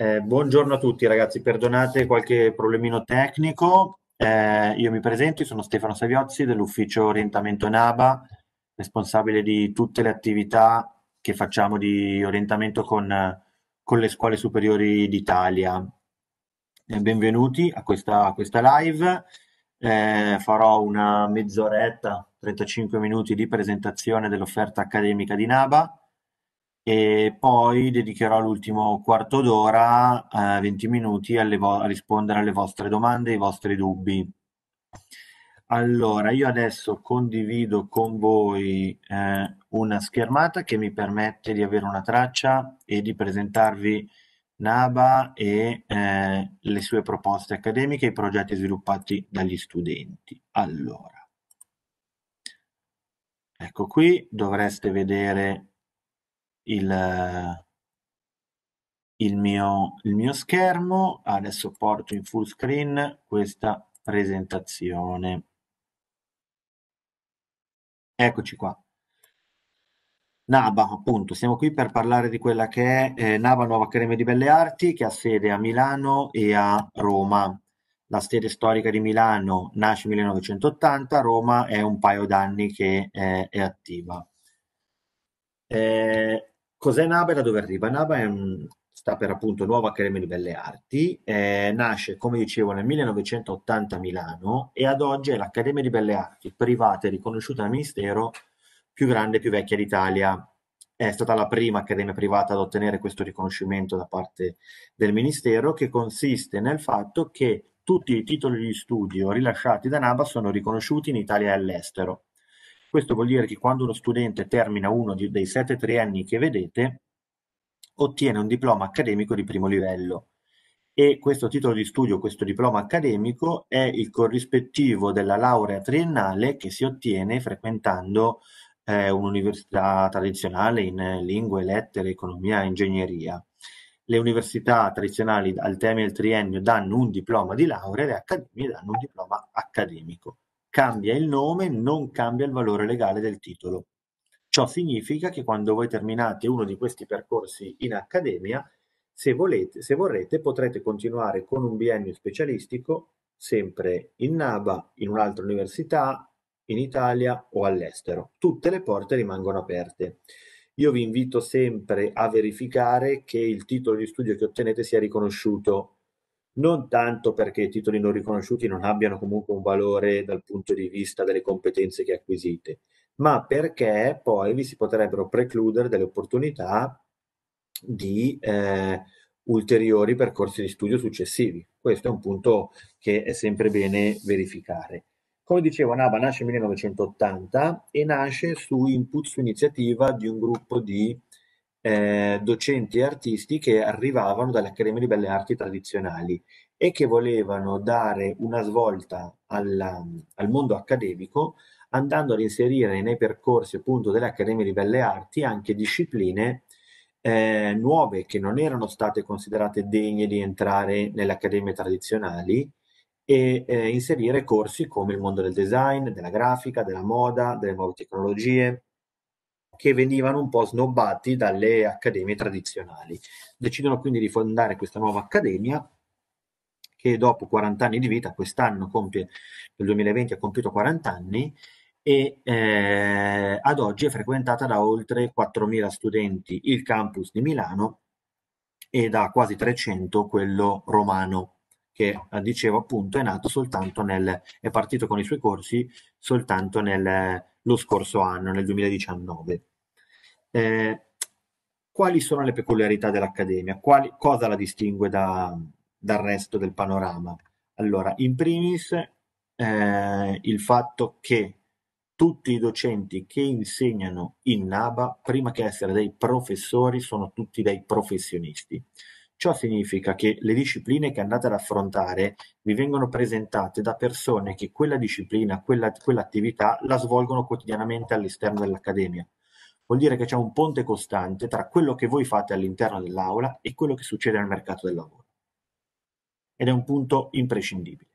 Eh, buongiorno a tutti ragazzi, perdonate qualche problemino tecnico. Eh, io mi presento, sono Stefano Saviozzi dell'ufficio orientamento NABA, responsabile di tutte le attività che facciamo di orientamento con, con le scuole superiori d'Italia. Eh, benvenuti a questa, a questa live. Eh, farò una mezz'oretta, 35 minuti di presentazione dell'offerta accademica di NABA e poi dedicherò l'ultimo quarto d'ora, eh, 20 minuti, vo- a rispondere alle vostre domande e ai vostri dubbi. Allora, io adesso condivido con voi eh, una schermata che mi permette di avere una traccia e di presentarvi NABA e eh, le sue proposte accademiche e i progetti sviluppati dagli studenti. Allora, ecco qui, dovreste vedere il, il, mio, il mio schermo, adesso porto in full screen questa presentazione. Eccoci qua. Naba, appunto, siamo qui per parlare di quella che è eh, Naba Nuova Accademia di Belle Arti, che ha sede a Milano e a Roma. La sede storica di Milano nasce nel 1980, Roma è un paio d'anni che eh, è attiva. Eh, Cos'è NABA e da dove arriva? NABA un, sta per appunto Nuova Accademia di Belle Arti, eh, nasce come dicevo nel 1980 a Milano e ad oggi è l'Accademia di Belle Arti privata e riconosciuta dal Ministero più grande e più vecchia d'Italia. È stata la prima accademia privata ad ottenere questo riconoscimento da parte del Ministero che consiste nel fatto che tutti i titoli di studio rilasciati da NABA sono riconosciuti in Italia e all'estero questo vuol dire che quando uno studente termina uno dei sette trienni che vedete, ottiene un diploma accademico di primo livello e questo titolo di studio, questo diploma accademico è il corrispettivo della laurea triennale che si ottiene frequentando eh, un'università tradizionale in lingue, lettere, economia e ingegneria. Le università tradizionali al termine del triennio danno un diploma di laurea, le accademie danno un diploma accademico cambia il nome, non cambia il valore legale del titolo. Ciò significa che quando voi terminate uno di questi percorsi in accademia, se, volete, se vorrete, potrete continuare con un biennio specialistico sempre in NABA, in un'altra università, in Italia o all'estero. Tutte le porte rimangono aperte. Io vi invito sempre a verificare che il titolo di studio che ottenete sia riconosciuto non tanto perché i titoli non riconosciuti non abbiano comunque un valore dal punto di vista delle competenze che acquisite, ma perché poi vi si potrebbero precludere delle opportunità di eh, ulteriori percorsi di studio successivi. Questo è un punto che è sempre bene verificare. Come dicevo, NABA nasce nel 1980 e nasce su input, su iniziativa di un gruppo di eh, docenti e artisti che arrivavano dalle Accademie di Belle Arti tradizionali e che volevano dare una svolta alla, al mondo accademico andando ad inserire nei percorsi appunto delle Accademie di Belle Arti anche discipline eh, nuove che non erano state considerate degne di entrare nelle accademie tradizionali e eh, inserire corsi come il mondo del design, della grafica, della moda, delle nuove tecnologie, che venivano un po' snobbati dalle accademie tradizionali. Decidono quindi di fondare questa nuova accademia che dopo 40 anni di vita, quest'anno compie, nel 2020 ha compiuto 40 anni e eh, ad oggi è frequentata da oltre 4.000 studenti il campus di Milano e da quasi 300 quello romano che eh, dicevo appunto è nato soltanto nel, è partito con i suoi corsi soltanto lo scorso anno, nel 2019. Eh, quali sono le peculiarità dell'Accademia? Quali, cosa la distingue da, dal resto del panorama? Allora, in primis eh, il fatto che tutti i docenti che insegnano in NABA, prima che essere dei professori, sono tutti dei professionisti. Ciò significa che le discipline che andate ad affrontare vi vengono presentate da persone che quella disciplina, quella, quell'attività la svolgono quotidianamente all'esterno dell'accademia. Vuol dire che c'è un ponte costante tra quello che voi fate all'interno dell'aula e quello che succede nel mercato del lavoro. Ed è un punto imprescindibile.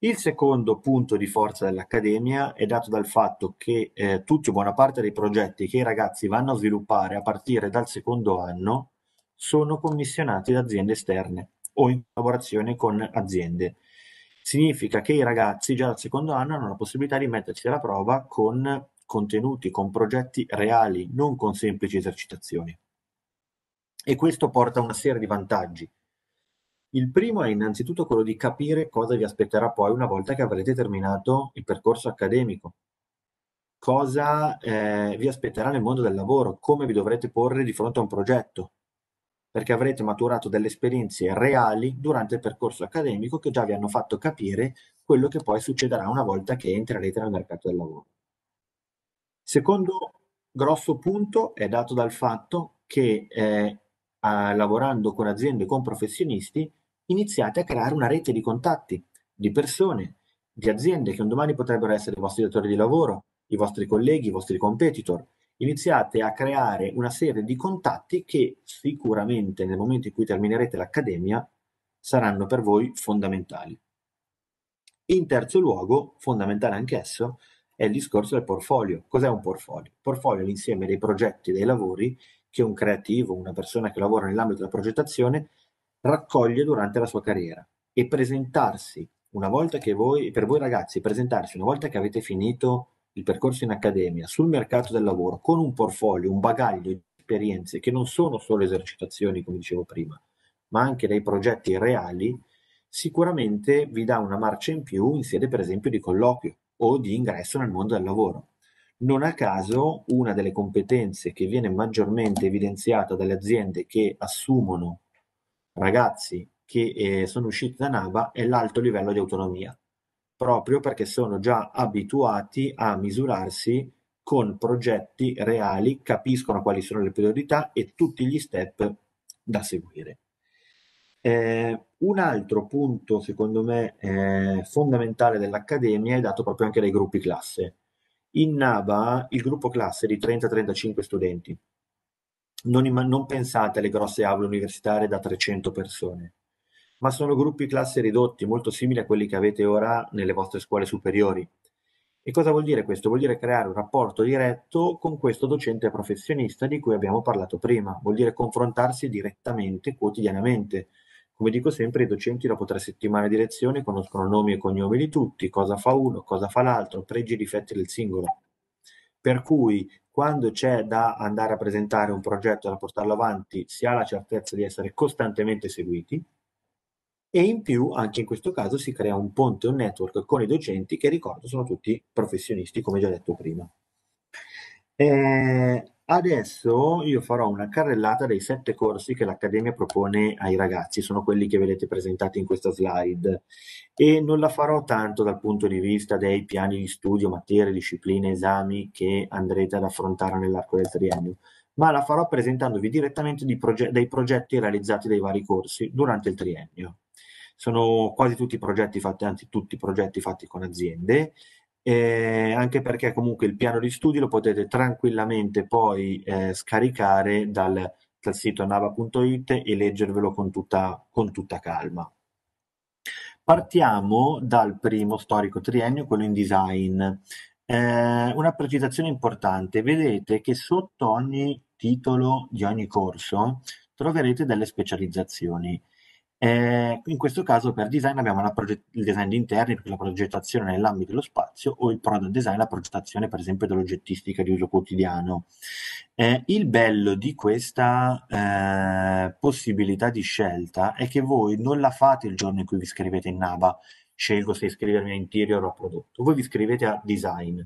Il secondo punto di forza dell'Accademia è dato dal fatto che eh, tutti o buona parte dei progetti che i ragazzi vanno a sviluppare a partire dal secondo anno sono commissionati da aziende esterne o in collaborazione con aziende. Significa che i ragazzi già dal secondo anno hanno la possibilità di mettersi alla prova con contenuti, con progetti reali, non con semplici esercitazioni. E questo porta a una serie di vantaggi. Il primo è innanzitutto quello di capire cosa vi aspetterà poi una volta che avrete terminato il percorso accademico, cosa eh, vi aspetterà nel mondo del lavoro, come vi dovrete porre di fronte a un progetto, perché avrete maturato delle esperienze reali durante il percorso accademico che già vi hanno fatto capire quello che poi succederà una volta che entrerete nel mercato del lavoro. Secondo grosso punto è dato dal fatto che eh, a, lavorando con aziende con professionisti iniziate a creare una rete di contatti, di persone, di aziende che un domani potrebbero essere i vostri datori di lavoro, i vostri colleghi, i vostri competitor, iniziate a creare una serie di contatti che sicuramente nel momento in cui terminerete l'accademia saranno per voi fondamentali. In terzo luogo, fondamentale anch'esso, è il discorso del portfolio. Cos'è un portfolio? Il portfolio è l'insieme dei progetti, dei lavori che un creativo, una persona che lavora nell'ambito della progettazione raccoglie durante la sua carriera e presentarsi una volta che voi, per voi ragazzi, presentarsi una volta che avete finito il percorso in accademia sul mercato del lavoro con un portfolio, un bagaglio di esperienze che non sono solo esercitazioni, come dicevo prima, ma anche dei progetti reali, sicuramente vi dà una marcia in più in sede per esempio di colloquio o di ingresso nel mondo del lavoro. Non a caso una delle competenze che viene maggiormente evidenziata dalle aziende che assumono ragazzi che eh, sono usciti da NABA è l'alto livello di autonomia proprio perché sono già abituati a misurarsi con progetti reali, capiscono quali sono le priorità e tutti gli step da seguire. Eh, un altro punto, secondo me, eh, fondamentale dell'Accademia è dato proprio anche dai gruppi classe. In NABA il gruppo classe è di 30-35 studenti. Non, non pensate alle grosse aule universitarie da 300 persone ma sono gruppi classi ridotti, molto simili a quelli che avete ora nelle vostre scuole superiori. E cosa vuol dire questo? Vuol dire creare un rapporto diretto con questo docente professionista di cui abbiamo parlato prima, vuol dire confrontarsi direttamente, quotidianamente. Come dico sempre, i docenti dopo tre settimane di lezione conoscono nomi e cognomi di tutti, cosa fa uno, cosa fa l'altro, pregi e difetti del singolo. Per cui quando c'è da andare a presentare un progetto e da portarlo avanti, si ha la certezza di essere costantemente seguiti, e in più anche in questo caso si crea un ponte, un network con i docenti che ricordo sono tutti professionisti come già detto prima. Eh, adesso io farò una carrellata dei sette corsi che l'Accademia propone ai ragazzi, sono quelli che vedete presentati in questa slide e non la farò tanto dal punto di vista dei piani di studio, materie, discipline, esami che andrete ad affrontare nell'arco del triennio, ma la farò presentandovi direttamente di proge- dei progetti realizzati dai vari corsi durante il triennio sono quasi tutti progetti fatti, anzi tutti progetti fatti con aziende, eh, anche perché comunque il piano di studio lo potete tranquillamente poi eh, scaricare dal, dal sito nava.it e leggervelo con tutta, con tutta calma. Partiamo dal primo storico triennio, quello in design. Eh, una precisazione importante, vedete che sotto ogni titolo di ogni corso troverete delle specializzazioni. Eh, in questo caso per design abbiamo proget- il design di interni, perché la progettazione nell'ambito dello spazio, o il product design, la progettazione per esempio dell'oggettistica di uso quotidiano. Eh, il bello di questa eh, possibilità di scelta è che voi non la fate il giorno in cui vi scrivete in Nava, scelgo se iscrivermi a interior o a prodotto, voi vi scrivete a design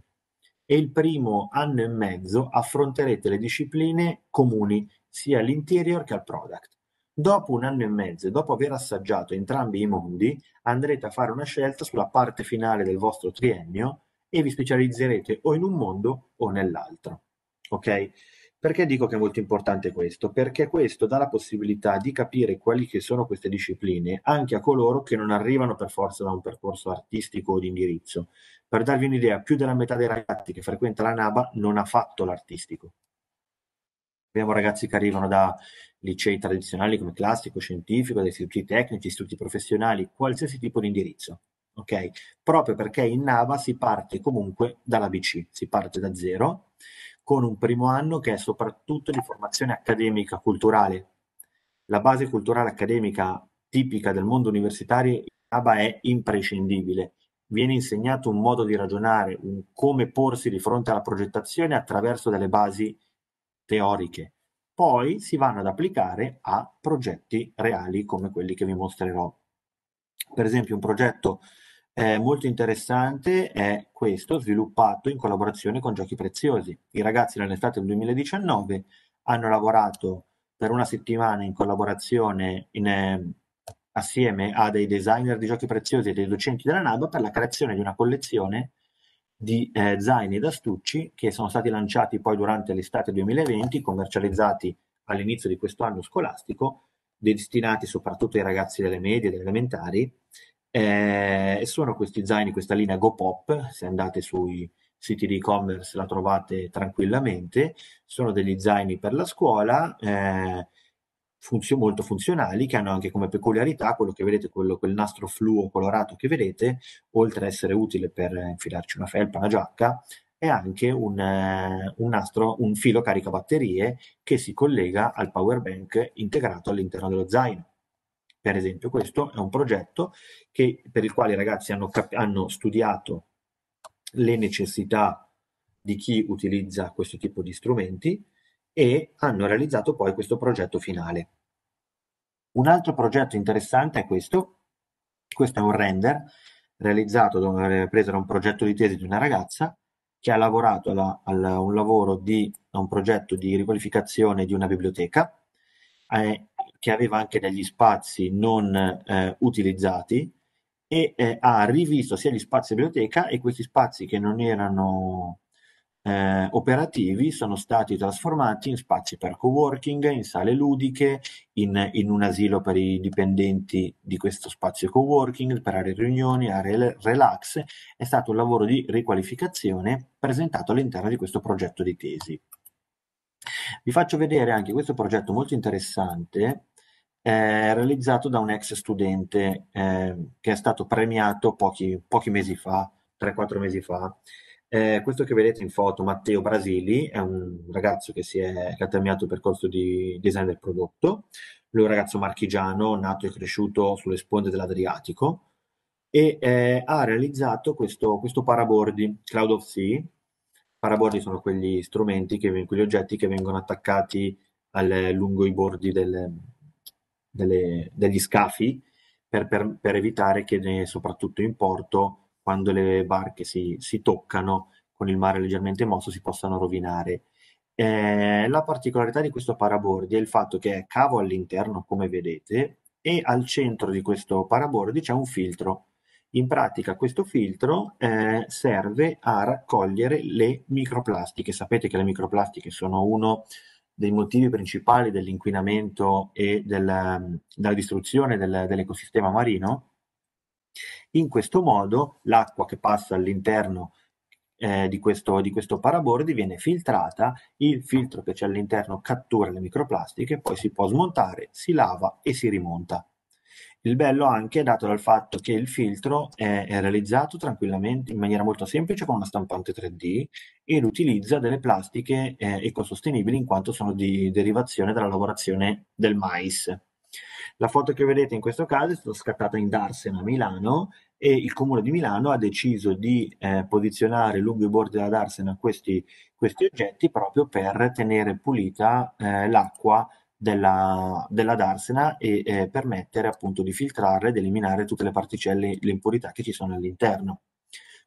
e il primo anno e mezzo affronterete le discipline comuni sia all'interior che al product Dopo un anno e mezzo dopo aver assaggiato entrambi i mondi, andrete a fare una scelta sulla parte finale del vostro triennio e vi specializzerete o in un mondo o nell'altro. Ok? Perché dico che è molto importante questo? Perché questo dà la possibilità di capire quali sono queste discipline anche a coloro che non arrivano per forza da un percorso artistico o di indirizzo. Per darvi un'idea, più della metà dei ragazzi che frequenta la NABA non ha fatto l'artistico Abbiamo ragazzi che arrivano da licei tradizionali come classico, scientifico, da istituti tecnici, istituti professionali, qualsiasi tipo di indirizzo. Ok? Proprio perché in Nava si parte comunque dall'ABC, si parte da zero, con un primo anno che è soprattutto di formazione accademica, culturale. La base culturale accademica tipica del mondo universitario in Nava è imprescindibile. Viene insegnato un modo di ragionare, un come porsi di fronte alla progettazione attraverso delle basi teoriche, poi si vanno ad applicare a progetti reali come quelli che vi mostrerò. Per esempio un progetto eh, molto interessante è questo, sviluppato in collaborazione con Giochi Preziosi. I ragazzi nell'estate del 2019 hanno lavorato per una settimana in collaborazione in, eh, assieme a dei designer di giochi preziosi e dei docenti della NAB per la creazione di una collezione di eh, zaini ed astucci che sono stati lanciati poi durante l'estate 2020, commercializzati all'inizio di questo anno scolastico, destinati soprattutto ai ragazzi delle medie, e delle elementari. Eh, sono questi zaini, questa linea GoPop, se andate sui siti di e-commerce la trovate tranquillamente, sono degli zaini per la scuola, eh, funzio- molto funzionali che hanno anche come peculiarità quello che vedete, quello, quel nastro fluo colorato che vedete, oltre ad essere utile per infilarci una felpa, una giacca, è anche un, eh, un, nastro, un filo caricabatterie che si collega al power bank integrato all'interno dello zaino. Per esempio, questo è un progetto che, per il quale i ragazzi hanno, cap- hanno studiato le necessità di chi utilizza questo tipo di strumenti e hanno realizzato poi questo progetto finale. Un altro progetto interessante è questo, questo è un render realizzato da preso da un progetto di tesi di una ragazza che ha lavorato a, un lavoro di a un progetto di riqualificazione di una biblioteca eh, che aveva anche degli spazi non eh, utilizzati e eh, ha rivisto sia gli spazi di biblioteca e questi spazi che non erano eh, operativi sono stati trasformati in spazi per co-working, in sale ludiche, in, in, un asilo per i dipendenti di questo spazio co-working, per aree riunioni, aree relax. È stato un lavoro di riqualificazione presentato all'interno di questo progetto di tesi. Vi faccio vedere anche questo progetto molto interessante eh, realizzato da un ex studente eh, che è stato premiato pochi, pochi mesi fa, 3-4 mesi fa. Eh, questo che vedete in foto, Matteo Brasili, è un ragazzo che, si è, che ha terminato il percorso di design del prodotto. Lui è un ragazzo marchigiano, nato e cresciuto sulle sponde dell'Adriatico e eh, ha realizzato questo, questo parabordi, Cloud of Sea. Parabordi sono quegli strumenti, che, quegli oggetti che vengono attaccati al, lungo i bordi delle, delle, degli scafi per, per, per evitare che, ne, soprattutto in porto, quando le barche si, si toccano con il mare leggermente mosso si possano rovinare. Eh, la particolarità di questo parabordi è il fatto che è cavo all'interno, come vedete, e al centro di questo parabordi c'è un filtro. In pratica questo filtro eh, serve a raccogliere le microplastiche. Sapete che le microplastiche sono uno dei motivi principali dell'inquinamento e del, della distruzione del, dell'ecosistema marino in questo modo l'acqua che passa all'interno eh, di, questo, di questo paraborde viene filtrata, il filtro che c'è all'interno cattura le microplastiche, poi si può smontare, si lava e si rimonta. Il bello anche è dato dal fatto che il filtro è, è, realizzato tranquillamente in maniera molto semplice con una stampante 3D ed utilizza delle plastiche eh, ecosostenibili in quanto sono di derivazione dalla lavorazione del mais. La foto che vedete in questo caso è stata scattata in Darsena, a Milano, e il comune di Milano ha deciso di eh, posizionare lungo i bordi della Darsena questi, questi oggetti proprio per tenere pulita eh, l'acqua della, della, Darsena e eh, permettere appunto di filtrare ed eliminare tutte le particelle, le impurità che ci sono all'interno.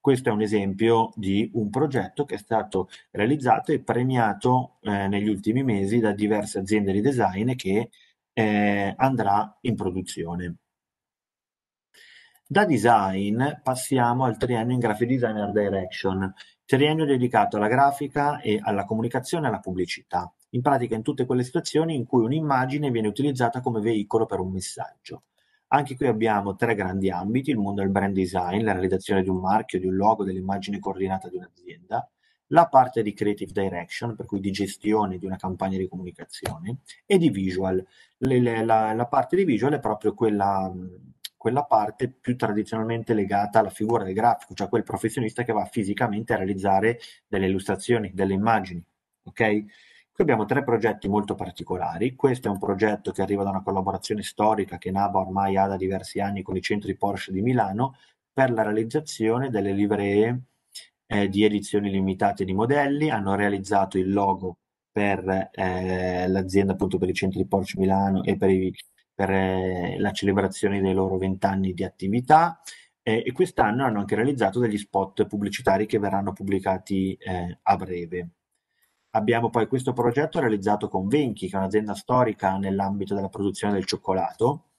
Questo è un esempio di un progetto che è stato realizzato e premiato eh, negli ultimi mesi da diverse aziende di design che eh, andrà in produzione. Da design passiamo al triennio in graphic designer direction, triennio dedicato alla grafica e alla comunicazione e alla pubblicità, in pratica in tutte quelle situazioni in cui un'immagine viene utilizzata come veicolo per un messaggio. Anche qui abbiamo tre grandi ambiti, il mondo del brand design, la realizzazione di un marchio, di un logo, dell'immagine coordinata di un'azienda, la parte di creative direction, per cui di gestione di una campagna di comunicazione, e di visual, le, le, la, la, parte di visual è proprio quella, quella parte più tradizionalmente legata alla figura del grafico, cioè quel professionista che va fisicamente a realizzare delle illustrazioni, delle immagini. Okay? Qui abbiamo tre progetti molto particolari. Questo è un progetto che arriva da una collaborazione storica che Naba ormai ha da diversi anni con i centri Porsche di Milano per la realizzazione delle livree eh, di edizioni limitate di modelli. Hanno realizzato il logo per eh, l'azienda, appunto per i centri Porsche Milano e per, i, per eh, la celebrazione dei loro vent'anni di attività. Eh, e quest'anno hanno anche realizzato degli spot pubblicitari che verranno pubblicati eh, a breve. Abbiamo poi questo progetto realizzato con Venchi, che è un'azienda storica nell'ambito della produzione del cioccolato,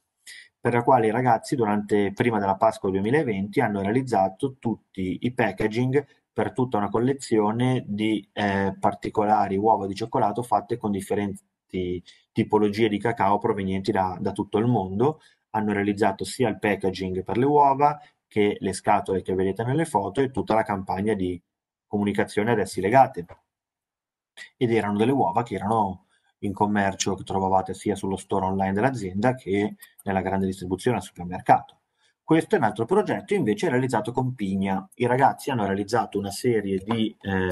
per la quale i ragazzi durante, prima della Pasqua 2020 hanno realizzato tutti i packaging per tutta una collezione di eh, particolari uova di cioccolato fatte con differenti tipologie di cacao provenienti da, da tutto il mondo. Hanno realizzato sia il packaging per le uova che le scatole che vedete nelle foto e tutta la campagna di comunicazione ad essi legate. Ed erano delle uova che erano in commercio, che trovavate sia sullo store online dell'azienda che nella grande distribuzione al supermercato. Questo è un altro progetto invece realizzato con Pigna. I ragazzi hanno realizzato una serie di eh,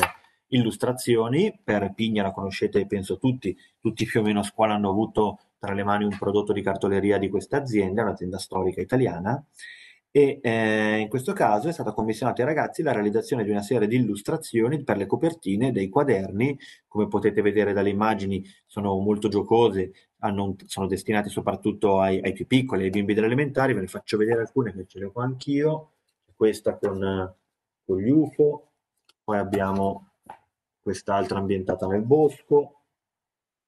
illustrazioni, per Pigna la conoscete penso tutti, tutti più o meno a scuola hanno avuto tra le mani un prodotto di cartoleria di questa azienda, un'azienda storica italiana, e eh, in questo caso è stata commissionata ai ragazzi la realizzazione di una serie di illustrazioni per le copertine dei quaderni, come potete vedere dalle immagini sono molto giocose, hanno, sono destinati soprattutto ai, ai, più piccoli, ai bimbi delle elementari, ve ne faccio vedere alcune che ce le ho anch'io, questa con, con gli UFO, poi abbiamo quest'altra ambientata nel bosco,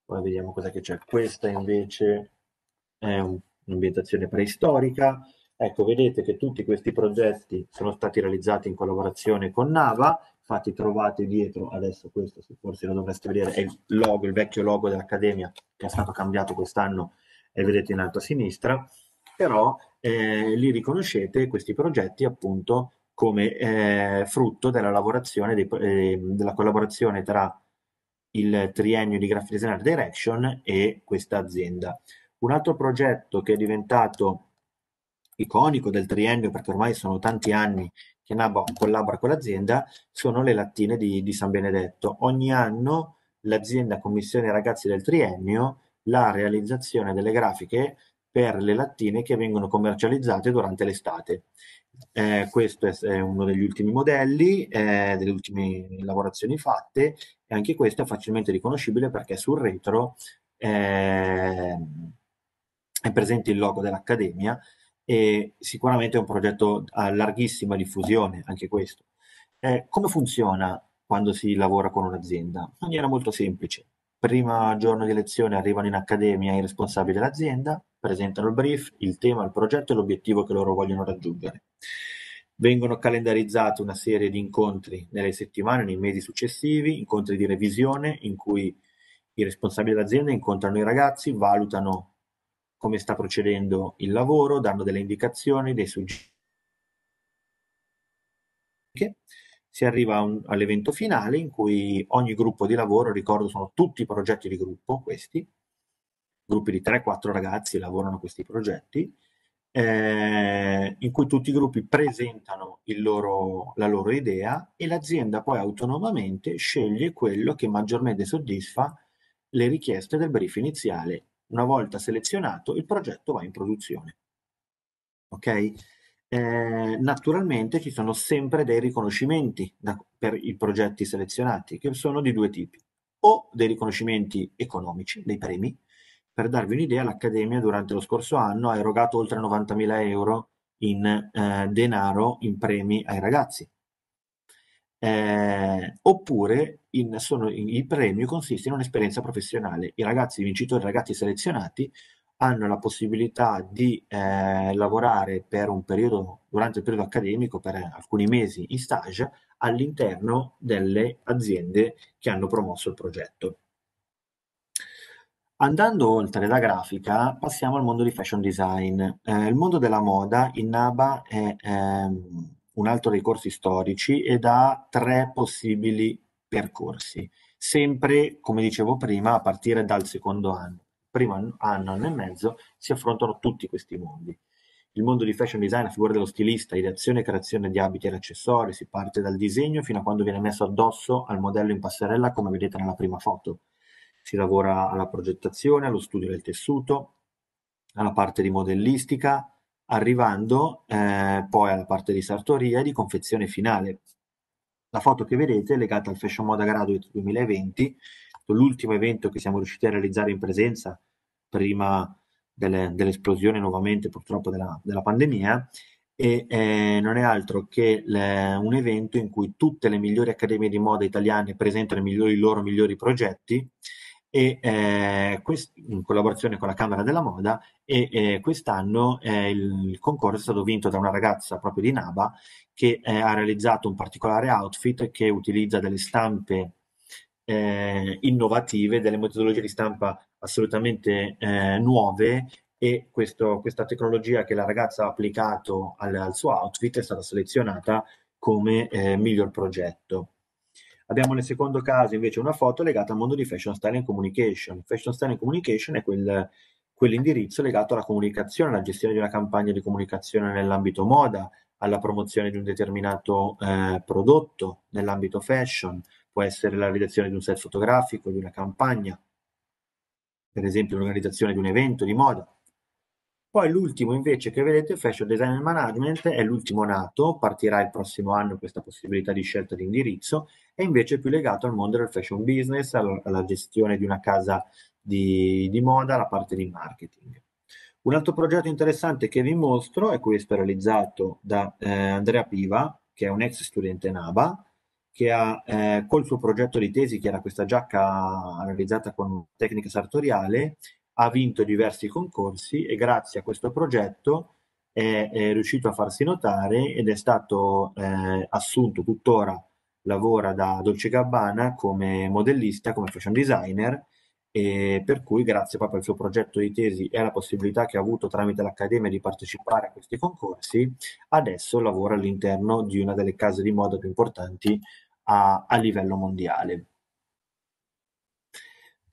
poi vediamo cosa che c'è, questa invece è un'ambientazione preistorica, ecco vedete che tutti questi progetti sono stati realizzati in collaborazione con NAVA infatti trovate dietro adesso questo se forse lo dovreste vedere è il logo, il vecchio logo dell'Accademia che è stato cambiato quest'anno e vedete in alto a sinistra però eh, li riconoscete questi progetti appunto come eh, frutto della, lavorazione dei, eh, della collaborazione tra il triennio di Graphic Design Direction e questa azienda. Un altro progetto che è diventato iconico del triennio, perché ormai sono tanti anni che Nabo collabora con l'azienda, sono le lattine di, di San Benedetto. Ogni anno l'azienda commissione ragazzi del triennio la realizzazione delle grafiche per le lattine che vengono commercializzate durante l'estate. Eh, questo è, uno degli ultimi modelli, eh, delle ultime lavorazioni fatte e anche questo è facilmente riconoscibile perché sul retro eh, è presente il logo dell'Accademia e sicuramente è un progetto a larghissima diffusione, anche questo. Eh, come funziona quando si lavora con un'azienda? In maniera molto semplice. Prima giorno di lezione arrivano in accademia i responsabili dell'azienda, presentano il brief, il tema, il progetto e l'obiettivo che loro vogliono raggiungere. Vengono calendarizzate una serie di incontri nelle settimane, nei mesi successivi, incontri di revisione in cui i responsabili dell'azienda incontrano i ragazzi, valutano come sta procedendo il lavoro, dando delle indicazioni, dei suggerimenti. Si arriva un, all'evento finale in cui ogni gruppo di lavoro, ricordo sono tutti progetti di gruppo, questi, gruppi di 3-4 ragazzi lavorano questi progetti, eh, in cui tutti i gruppi presentano loro, la loro idea e l'azienda poi autonomamente sceglie quello che maggiormente soddisfa le richieste del brief iniziale una volta selezionato, il progetto va in produzione. Ok? Eh, naturalmente ci sono sempre dei riconoscimenti da, per i progetti selezionati, che sono di due tipi. O dei riconoscimenti economici, dei premi. Per darvi un'idea, l'Accademia durante lo scorso anno ha erogato oltre 90.000 euro in eh, denaro in premi ai ragazzi eh, oppure in, sono, in, il premio consiste in un'esperienza professionale. I ragazzi i vincitori, i ragazzi selezionati hanno la possibilità di eh, lavorare per un periodo, durante il periodo accademico, per alcuni mesi in stage all'interno delle aziende che hanno promosso il progetto. Andando oltre la grafica, passiamo al mondo di fashion design. Eh, il mondo della moda in NABA è ehm, un altro dei corsi storici ed ha tre possibili percorsi, sempre come dicevo prima a partire dal secondo anno. Primo anno, anno e mezzo si affrontano tutti questi mondi. Il mondo di fashion design, la figura dello stilista, ideazione e creazione di abiti e accessori, si parte dal disegno fino a quando viene messo addosso al modello in passerella come vedete nella prima foto. Si lavora alla progettazione, allo studio del tessuto, alla parte di modellistica, arrivando eh, poi alla parte di sartoria e di confezione finale. La foto che vedete è legata al Fashion Moda Graduate 2020, l'ultimo evento che siamo riusciti a realizzare in presenza prima delle, dell'esplosione nuovamente purtroppo della, della pandemia e eh, non è altro che le, un evento in cui tutte le migliori accademie di moda italiane presentano i, migliori, i loro migliori progetti e eh, quest- in collaborazione con la Camera della Moda e eh, quest'anno eh, il, concorso è stato vinto da una ragazza proprio di Naba che eh, ha realizzato un particolare outfit che utilizza delle stampe eh, innovative, delle metodologie di stampa assolutamente eh, nuove e questo, questa tecnologia che la ragazza ha applicato al, al suo outfit è stata selezionata come miglior progetto. Abbiamo nel secondo caso invece una foto legata al mondo di Fashion Style and Communication. Fashion Style and Communication è quel, quell'indirizzo legato alla comunicazione, alla gestione di una campagna di comunicazione nell'ambito moda, alla promozione di un determinato eh, prodotto nell'ambito fashion, può essere la realizzazione di un set fotografico, di una campagna, per esempio l'organizzazione di un evento di moda. Poi l'ultimo invece che vedete, Fashion Design and Management, è l'ultimo nato, partirà il prossimo anno questa possibilità di scelta di indirizzo, è invece più legato al mondo del fashion business, alla, gestione di una casa di, di moda, alla parte di marketing. Un altro progetto interessante che vi mostro è questo realizzato da eh, Andrea Piva, che è un ex studente NABA, che ha eh, col suo progetto di tesi, che era questa giacca realizzata con tecnica sartoriale, ha vinto diversi concorsi e grazie a questo progetto è, è riuscito a farsi notare ed è stato eh, assunto tuttora lavora da Dolce Gabbana come modellista, come fashion designer e per cui grazie proprio al suo progetto di tesi e alla possibilità che ha avuto tramite l'Accademia di partecipare a questi concorsi, adesso lavora all'interno di una delle case di moda più importanti a, a livello mondiale.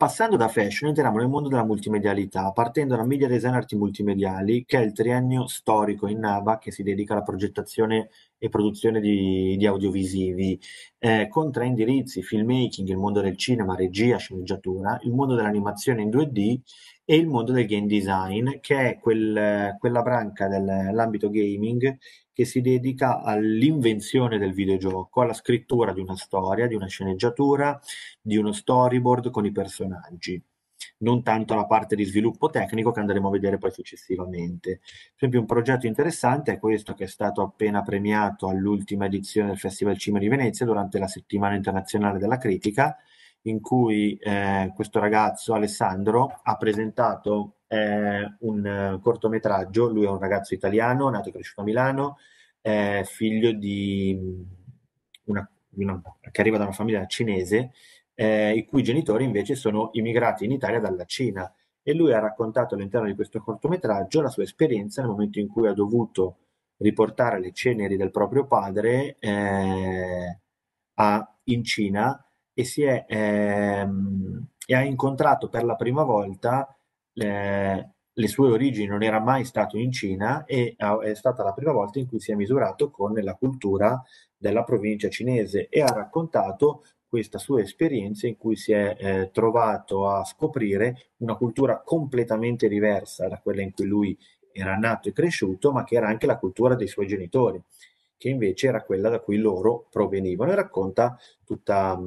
Passando da fashion entriamo nel mondo della multimedialità, partendo da media design arti multimediali, che è il triennio storico in NABA che si dedica alla progettazione e produzione di, di audiovisivi, eh, con tre indirizzi, filmmaking, il mondo del cinema, regia, sceneggiatura, il mondo dell'animazione in 2D e il mondo del game design, che è quel, quella branca dell'ambito gaming che si dedica all'invenzione del videogioco, alla scrittura di una storia, di una sceneggiatura, di uno storyboard con i personaggi non tanto alla parte di sviluppo tecnico che andremo a vedere poi successivamente. Per esempio un progetto interessante è questo che è stato appena premiato all'ultima edizione del Festival Cima di Venezia durante la settimana internazionale della critica, in cui eh, questo ragazzo Alessandro ha presentato eh, un cortometraggio, lui è un ragazzo italiano, nato e cresciuto a Milano, eh, figlio di una, una, che arriva da una famiglia cinese, eh, i cui genitori invece sono immigrati in Italia dalla Cina e lui ha raccontato all'interno di questo cortometraggio la sua esperienza nel momento in cui ha dovuto riportare le ceneri del proprio padre eh, a, in Cina e, è, ehm, e ha incontrato per la prima volta le, le sue origini non era mai stato in Cina e ah, è stata la prima volta in cui si è misurato con la cultura della provincia cinese e ha raccontato questa sua esperienza in cui si è eh, trovato a scoprire una cultura completamente diversa da quella in cui lui era nato e cresciuto, ma che era anche la cultura dei suoi genitori, che invece era quella da cui loro provenivano e racconta tutta,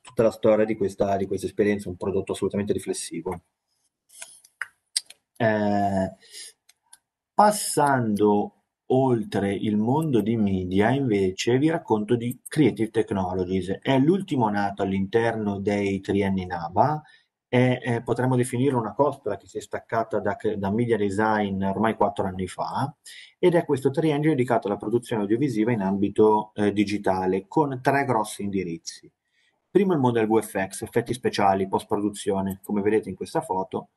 tutta la storia di questa, di questa esperienza, un prodotto assolutamente riflessivo. Passando oltre il mondo di media invece vi racconto di Creative Technologies, è l'ultimo nato all'interno dei trienni NABA, è, eh, potremmo definire una costola che si è staccata da, da media design ormai quattro anni fa ed è questo triennio dedicato alla produzione audiovisiva in ambito eh, digitale con tre grossi indirizzi. Primo il mondo VFX, effetti speciali, post produzione, come vedete in questa foto,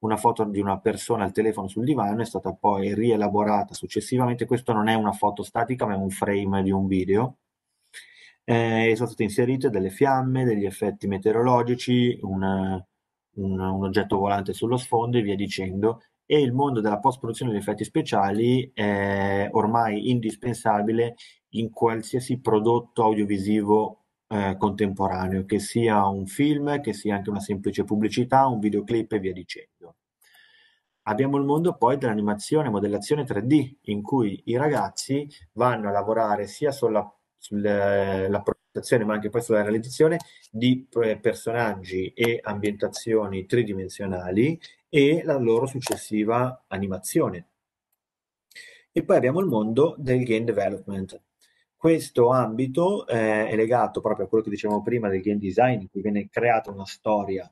una foto di una persona al telefono sul divano è stata poi rielaborata successivamente. Questo non è una foto statica, ma è un frame di un video. Eh, sono state inserite delle fiamme, degli effetti meteorologici, una, un, un, oggetto volante sullo sfondo e via dicendo. E il mondo della post-produzione degli effetti speciali è ormai indispensabile in qualsiasi prodotto audiovisivo eh, contemporaneo, che sia un film, che sia anche una semplice pubblicità, un videoclip e via dicendo. Abbiamo il mondo poi dell'animazione e modellazione 3D, in cui i ragazzi vanno a lavorare sia sulla, sulla eh, progettazione ma anche poi sulla realizzazione di eh, personaggi e ambientazioni tridimensionali e la loro successiva animazione. E poi abbiamo il mondo del game development, questo ambito eh, è legato proprio a quello che dicevamo prima del game design, in cui viene creata una storia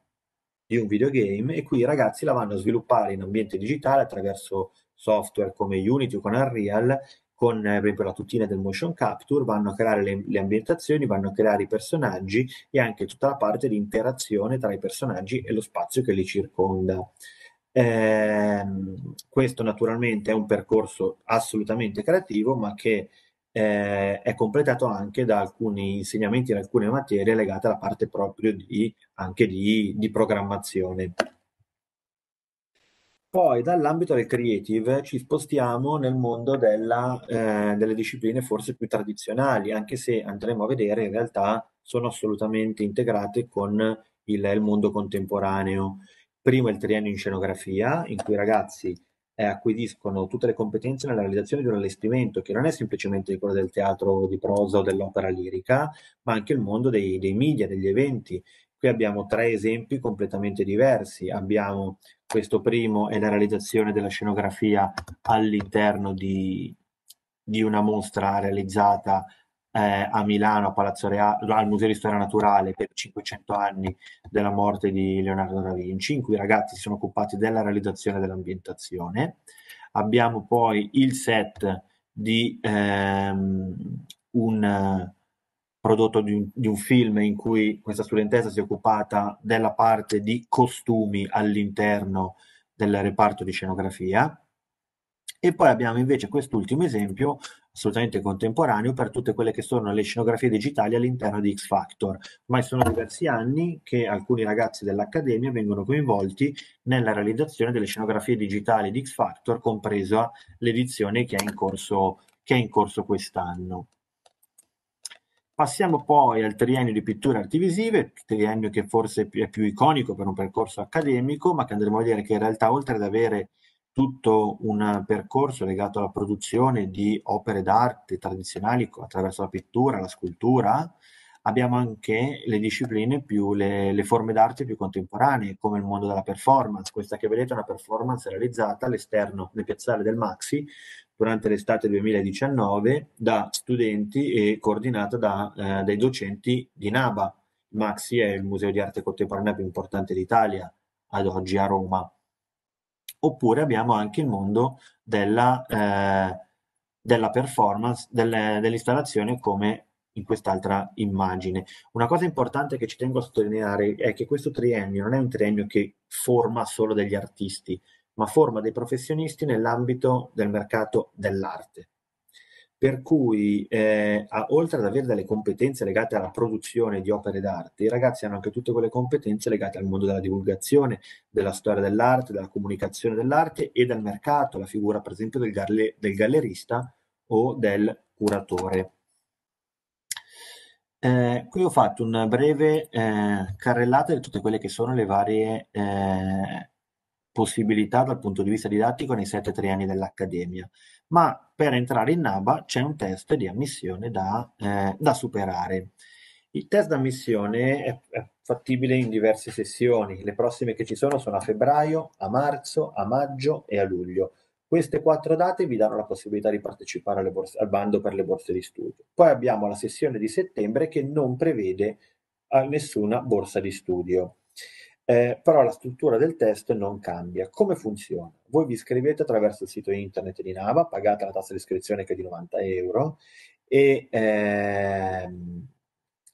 di un videogame e qui i ragazzi la vanno a sviluppare in ambiente digitale attraverso software come Unity o con Unreal, con eh, per esempio la tutina del motion capture, vanno a creare le, le, ambientazioni, vanno a creare i personaggi e anche tutta la parte di interazione tra i personaggi e lo spazio che li circonda. Eh, questo naturalmente è un percorso assolutamente creativo, ma che eh, è completato anche da alcuni insegnamenti in alcune materie legate alla parte proprio di, anche di, di programmazione. Poi dall'ambito del creative ci spostiamo nel mondo della, eh, delle discipline forse più tradizionali, anche se andremo a vedere in realtà sono assolutamente integrate con il, il mondo contemporaneo. Primo il triennio in scenografia, in cui i ragazzi eh, acquisiscono tutte le competenze nella realizzazione di un allestimento che non è semplicemente quello del teatro di prosa o dell'opera lirica, ma anche il mondo dei, dei media, degli eventi. Qui abbiamo tre esempi completamente diversi. Abbiamo questo primo è la realizzazione della scenografia all'interno di, di una mostra realizzata eh, a Milano, a Palazzo Reale, al Museo di Storia Naturale per 500 anni della morte di Leonardo da Vinci, in cui i ragazzi si sono occupati della realizzazione dell'ambientazione. Abbiamo poi il set di ehm, un prodotto di un, di un, film in cui questa studentessa si è occupata della parte di costumi all'interno del reparto di scenografia. E poi abbiamo invece quest'ultimo esempio assolutamente contemporaneo per tutte quelle che sono le scenografie digitali all'interno di X Factor. Ormai sono diversi anni che alcuni ragazzi dell'Accademia vengono coinvolti nella realizzazione delle scenografie digitali di X Factor, compresa l'edizione che è in corso, è in corso quest'anno. Passiamo poi al triennio di pitture artivisive, triennio che forse è più iconico per un percorso accademico, ma che andremo a vedere che in realtà oltre ad avere tutto un percorso legato alla produzione di opere d'arte tradizionali attraverso la pittura, la scultura, abbiamo anche le discipline più, le, le forme d'arte più contemporanee, come il mondo della performance. Questa che vedete è una performance realizzata all'esterno del piazzale del Maxi durante l'estate 2019 da studenti e coordinata da, eh, dai docenti di NABA. Maxi è il museo di arte contemporanea più importante d'Italia ad oggi a Roma oppure abbiamo anche il mondo della, eh, della performance, delle, dell'installazione come in quest'altra immagine. Una cosa importante che ci tengo a sottolineare è che questo triennio non è un triennio che forma solo degli artisti, ma forma dei professionisti nell'ambito del mercato dell'arte per cui eh, a, oltre ad avere delle competenze legate alla produzione di opere d'arte, i ragazzi hanno anche tutte quelle competenze legate al mondo della divulgazione, della storia dell'arte, della comunicazione dell'arte e del mercato, la figura per esempio del, galle, del gallerista o del curatore. Eh, qui ho fatto una breve eh, carrellata di tutte quelle che sono le varie eh, possibilità dal punto di vista didattico nei 7-3 anni dell'Accademia ma per entrare in NABA c'è un test di ammissione da, eh, da superare. Il test d'ammissione è, è fattibile in diverse sessioni, le prossime che ci sono sono a febbraio, a marzo, a maggio e a luglio. Queste quattro date vi danno la possibilità di partecipare borse, al bando per le borse di studio. Poi abbiamo la sessione di settembre che non prevede eh, nessuna borsa di studio eh, però la struttura del test non cambia. Come funziona? Voi vi iscrivete attraverso il sito internet di Nava, pagate la tassa di iscrizione che è di 90 euro e ehm,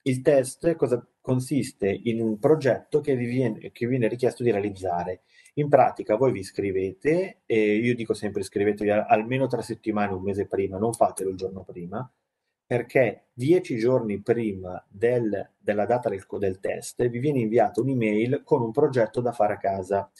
il test cosa, consiste in un progetto che vi viene, che viene richiesto di realizzare. In pratica voi vi iscrivete e io dico sempre iscrivetevi almeno tre settimane, un mese prima, non fatelo il giorno prima, perché dieci giorni prima del, della data del, del test vi viene inviata un'email con un progetto da fare a casa.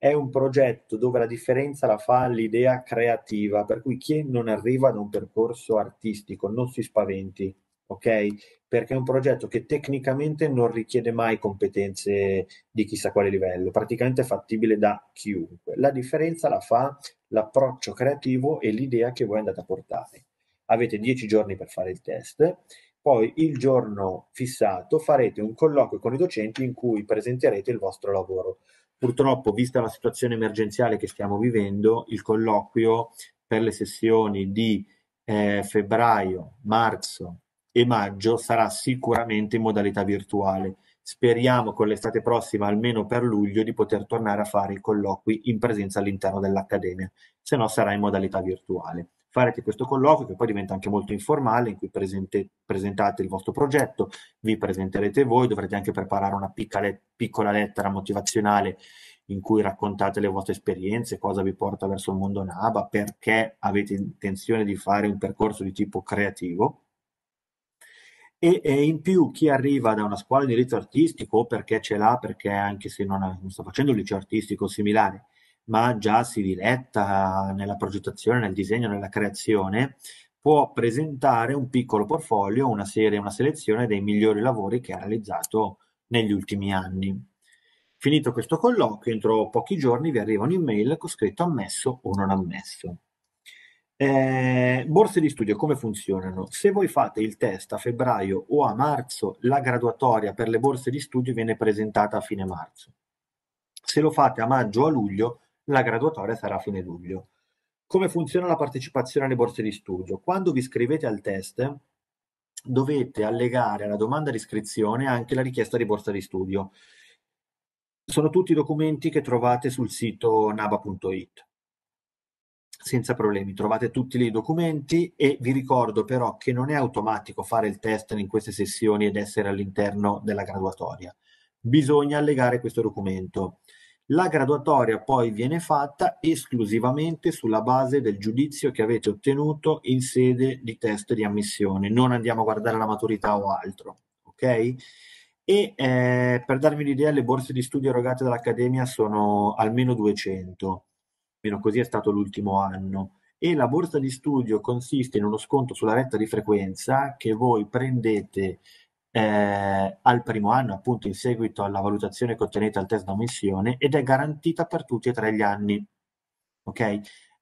È un progetto dove la differenza la fa l'idea creativa, per cui chi non arriva da un percorso artistico non si spaventi, ok? Perché è un progetto che tecnicamente non richiede mai competenze di chissà quale livello, praticamente è fattibile da chiunque. La differenza la fa l'approccio creativo e l'idea che voi andate a portare avete 10 giorni per fare il test, poi il giorno fissato farete un colloquio con i docenti in cui presenterete il vostro lavoro. Purtroppo, vista la situazione emergenziale che stiamo vivendo, il colloquio per le sessioni di eh, febbraio, marzo e maggio sarà sicuramente in modalità virtuale. Speriamo con l'estate prossima, almeno per luglio, di poter tornare a fare i colloqui in presenza all'interno dell'Accademia, se no sarà in modalità virtuale farete questo colloquio che poi diventa anche molto informale in cui presente, presentate il vostro progetto, vi presenterete voi, dovrete anche preparare una piccola, piccola lettera motivazionale in cui raccontate le vostre esperienze, cosa vi porta verso il mondo NABA, perché avete intenzione di fare un percorso di tipo creativo. E, e in più chi arriva da una scuola di diritto artistico o perché ce l'ha, perché anche se non, ha, non sta facendo un liceo artistico o similare, ma già si diletta nella progettazione, nel disegno, nella creazione, può presentare un piccolo portfolio, una serie, una selezione dei migliori lavori che ha realizzato negli ultimi anni. Finito questo colloquio, entro pochi giorni vi arriva un'email con scritto ammesso o non ammesso. Eh, borse di studio come funzionano? Se voi fate il test a febbraio o a marzo, la graduatoria per le borse di studio viene presentata a fine marzo. Se lo fate a maggio o a luglio, la graduatoria sarà a fine luglio. Come funziona la partecipazione alle borse di studio? Quando vi iscrivete al test dovete allegare alla domanda di iscrizione anche la richiesta di borsa di studio. Sono tutti documenti che trovate sul sito naba.it senza problemi. Trovate tutti i documenti e vi ricordo però che non è automatico fare il test in queste sessioni ed essere all'interno della graduatoria. Bisogna allegare questo documento. La graduatoria poi viene fatta esclusivamente sulla base del giudizio che avete ottenuto in sede di test di ammissione, non andiamo a guardare la maturità o altro, ok? E eh, per darvi un'idea, le borse di studio erogate dall'Accademia sono almeno 200, meno così è stato l'ultimo anno e la borsa di studio consiste in uno sconto sulla retta di frequenza che voi prendete eh, al primo anno, appunto in seguito alla valutazione contenuta al test d'ammissione ed è garantita per tutti e tre gli anni. Okay?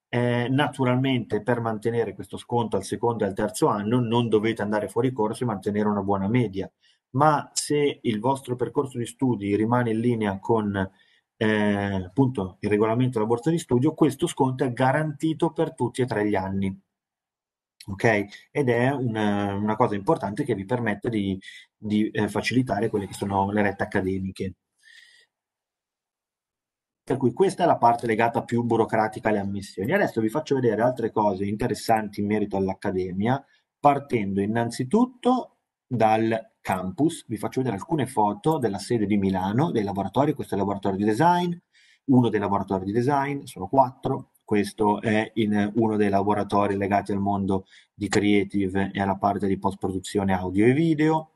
Eh, naturalmente per mantenere questo sconto al secondo e al terzo anno non dovete andare fuori corso e mantenere una buona media, ma se il vostro percorso di studi rimane in linea con eh, appunto il regolamento della borsa di studio, questo sconto è garantito per tutti e tre gli anni. Ok? Ed è una, una cosa importante che vi permette di, di eh, facilitare quelle che sono le rette accademiche. Per cui questa è la parte legata più burocratica alle ammissioni. Adesso vi faccio vedere altre cose interessanti in merito all'Accademia, partendo innanzitutto dal campus. Vi faccio vedere alcune foto della sede di Milano, dei laboratori. Questo è il laboratorio di design, uno dei laboratori di design, sono quattro. Questo è uno dei laboratori legati al mondo di creative e alla parte di post-produzione audio e video.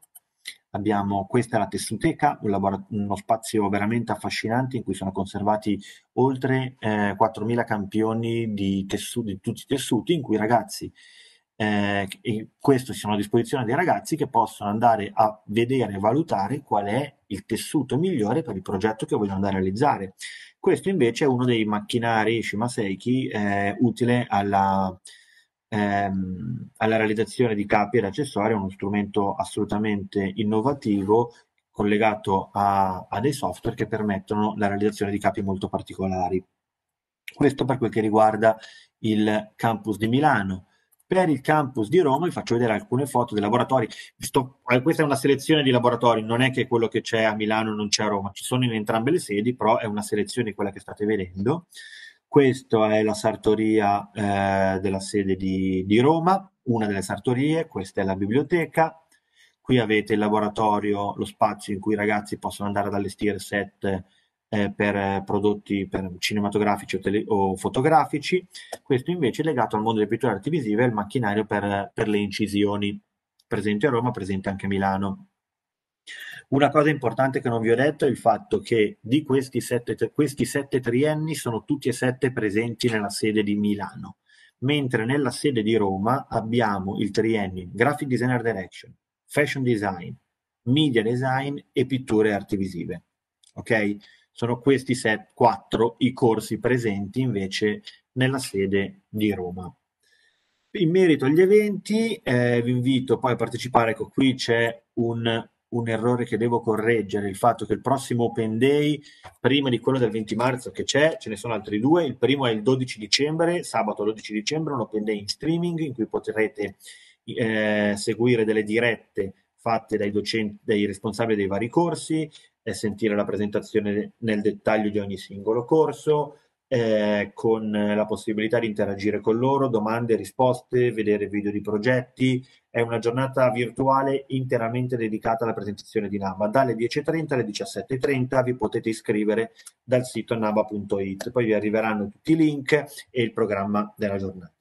Abbiamo, questa è la Tessuteca, un uno spazio veramente affascinante in cui sono conservati oltre eh, 4.000 campioni di, tessuti, di tutti i tessuti, in cui i ragazzi eh, e questo sono a disposizione dei ragazzi che possono andare a vedere e valutare qual è il tessuto migliore per il progetto che vogliono andare a realizzare. Questo invece è uno dei macchinari Shimaseiki eh, utile alla, ehm, alla realizzazione di capi ed accessori, è uno strumento assolutamente innovativo collegato a, a dei software che permettono la realizzazione di capi molto particolari. Questo per quel che riguarda il campus di Milano. Per il campus di Roma vi faccio vedere alcune foto dei laboratori. Sto, eh, questa è una selezione di laboratori, non è che quello che c'è a Milano non c'è a Roma, ci sono in entrambe le sedi, però è una selezione quella che state vedendo. Questa è la sartoria eh, della sede di, di Roma, una delle sartorie, questa è la biblioteca, qui avete il laboratorio, lo spazio in cui i ragazzi possono andare ad allestire set eh, per eh, prodotti per cinematografici o, tele- o, fotografici, questo invece è legato al mondo delle pitture arti visive e il macchinario per, per le incisioni, presente a Roma, presente anche a Milano. Una cosa importante che non vi ho detto è il fatto che di questi sette, questi sette trienni sono tutti e sette presenti nella sede di Milano, mentre nella sede di Roma abbiamo il triennio Graphic Designer Direction, Fashion Design, Media Design e Pitture e Arti Visive. Ok? Sono questi set, quattro i corsi presenti invece nella sede di Roma. In merito agli eventi, eh, vi invito poi a partecipare, ecco qui c'è un un errore che devo correggere, il fatto che il prossimo Open Day, prima di quello del 20 marzo che c'è, ce ne sono altri due, il primo è il 12 dicembre, sabato 12 dicembre, un Open Day in streaming in cui potrete eh, seguire delle dirette fatte dai docenti, dai responsabili dei vari corsi, e eh, sentire la presentazione nel dettaglio di ogni singolo corso, eh, con la possibilità di interagire con loro, domande, risposte, vedere video di progetti. È una giornata virtuale interamente dedicata alla presentazione di NABA. Dalle 10.30 alle 17.30 vi potete iscrivere dal sito naba.it, poi vi arriveranno tutti i link e il programma della giornata.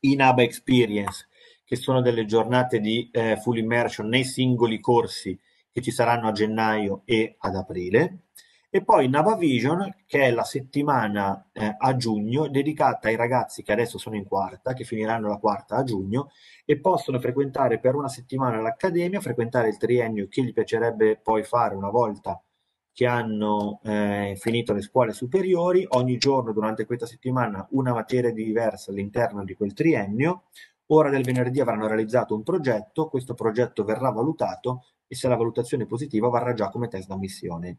I NABA Experience, che sono delle giornate di eh, full immersion nei singoli corsi che ci saranno a gennaio e ad aprile e poi Navavision, che è la settimana eh, a giugno dedicata ai ragazzi che adesso sono in quarta, che finiranno la quarta a giugno e possono frequentare per una settimana l'accademia, frequentare il triennio che gli piacerebbe poi fare una volta che hanno eh, finito le scuole superiori, ogni giorno durante questa settimana una materia diversa all'interno di quel triennio. Ora del venerdì avranno realizzato un progetto, questo progetto verrà valutato e se la valutazione è positiva varrà già come test d'ammissione.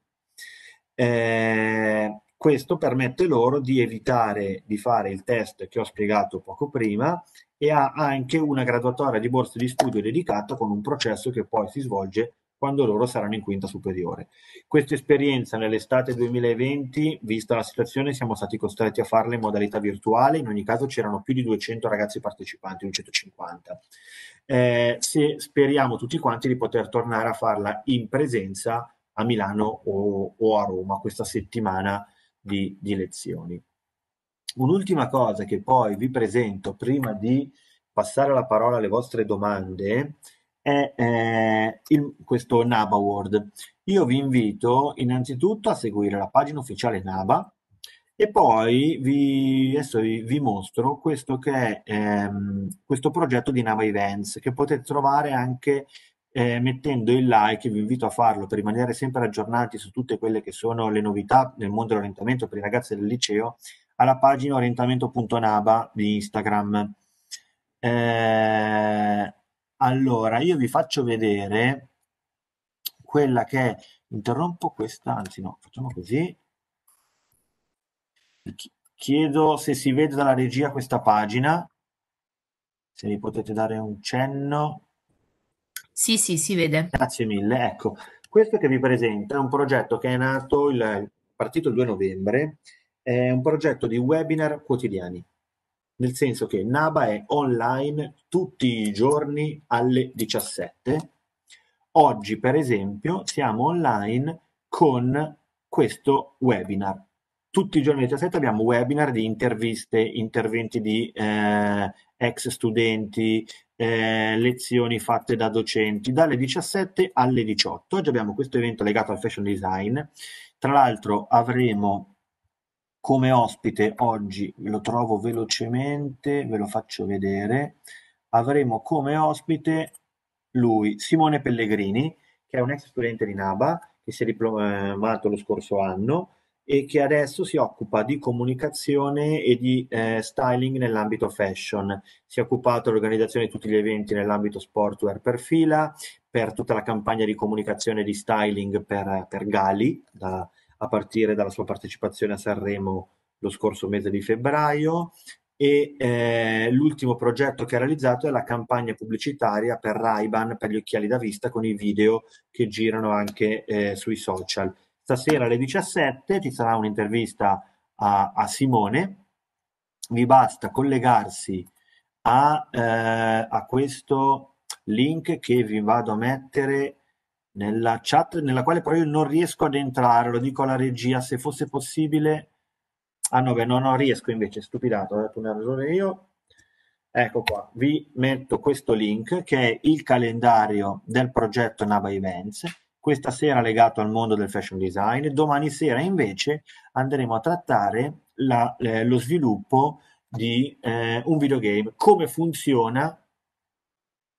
Eh, questo permette loro di evitare di fare il test che ho spiegato poco prima e ha anche una graduatoria di borse di studio dedicata con un processo che poi si svolge quando loro saranno in quinta superiore. Questa esperienza nell'estate 2020, vista la situazione, siamo stati costretti a farla in modalità virtuale, in ogni caso c'erano più di 200 ragazzi partecipanti, 150. Eh, se speriamo tutti quanti di poter tornare a farla in presenza a Milano o, o a Roma questa settimana di, di, lezioni. Un'ultima cosa che poi vi presento prima di passare la parola alle vostre domande è eh, il, questo NABA Award. Io vi invito innanzitutto a seguire la pagina ufficiale NABA e poi vi, adesso vi, vi mostro questo, che è, ehm, questo progetto di NABA Events che potete trovare anche eh, mettendo il like, vi invito a farlo per rimanere sempre aggiornati su tutte quelle che sono le novità nel mondo dell'orientamento per i ragazzi del liceo, alla pagina orientamento.naba di Instagram. Eh, allora, io vi faccio vedere quella che è, interrompo questa, anzi no, facciamo così. Chiedo se si vede dalla regia questa pagina, se mi potete dare un cenno. Sì, sì, si vede. Grazie mille. Ecco, questo che vi presento è un progetto che è nato, il, partito il 2 novembre, è un progetto di webinar quotidiani, nel senso che NABA è online tutti i giorni alle 17. Oggi, per esempio, siamo online con questo webinar. Tutti i giorni alle 17 abbiamo webinar di interviste, interventi di eh, ex studenti, eh, lezioni fatte da docenti dalle 17 alle 18. Oggi abbiamo questo evento legato al fashion design. Tra l'altro avremo come ospite oggi, ve lo trovo velocemente, ve lo faccio vedere, avremo come ospite lui, Simone Pellegrini, che è un ex studente di NABA, che si è diplomato eh, lo scorso anno e che adesso si occupa di comunicazione e di eh, styling nell'ambito fashion. Si è occupato dell'organizzazione di tutti gli eventi nell'ambito sportwear per fila, per tutta la campagna di comunicazione e di styling per, per Gali, da, a partire dalla sua partecipazione a Sanremo lo scorso mese di febbraio. E eh, l'ultimo progetto che ha realizzato è la campagna pubblicitaria per Raiban per gli occhiali da vista con i video che girano anche eh, sui social stasera alle 17 ci sarà un'intervista a, a Simone, vi basta collegarsi a, eh, a, questo link che vi vado a mettere nella chat nella quale però io non riesco ad entrare, lo dico alla regia, se fosse possibile... Ah no, beh, no, no, riesco invece, stupidato, ho dato una ragione io. Ecco qua, vi metto questo link che è il calendario del progetto Nava Events questa sera legato al mondo del fashion design, domani sera invece andremo a trattare la, eh, lo sviluppo di eh, un videogame, come funziona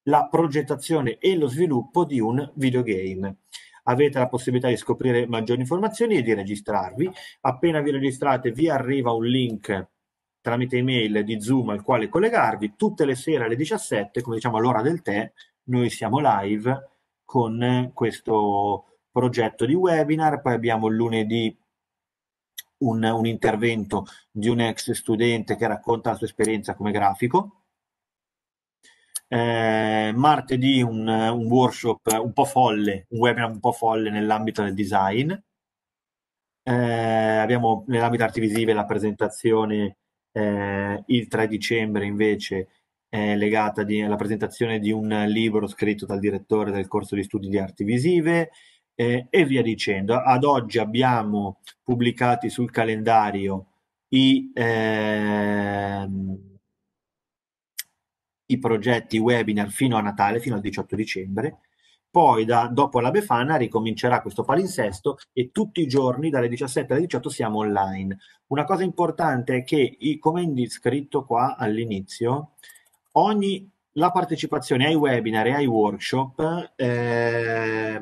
la progettazione e lo sviluppo di un videogame. Avete la possibilità di scoprire maggiori informazioni e di registrarvi. Appena vi registrate vi arriva un link tramite email di Zoom al quale collegarvi. Tutte le sere alle 17, come diciamo all'ora del tè, noi siamo live con questo progetto di webinar. Poi abbiamo lunedì un, un intervento di un ex studente che racconta la sua esperienza come grafico. Eh, martedì un, un, workshop un po' folle, un webinar un po' folle nell'ambito del design. Eh, abbiamo nell'ambito arti visive la presentazione eh, il 3 dicembre invece eh, legata di, alla presentazione di un libro scritto dal direttore del corso di studi di arti visive eh, e via dicendo. Ad oggi abbiamo pubblicati sul calendario i, ehm, i progetti webinar fino a Natale, fino al 18 dicembre. Poi da, dopo la Befana ricomincerà questo palinsesto e tutti i giorni dalle 17 alle 18 siamo online. Una cosa importante è che, come è scritto qua all'inizio, ogni, la partecipazione ai webinar e ai workshop eh,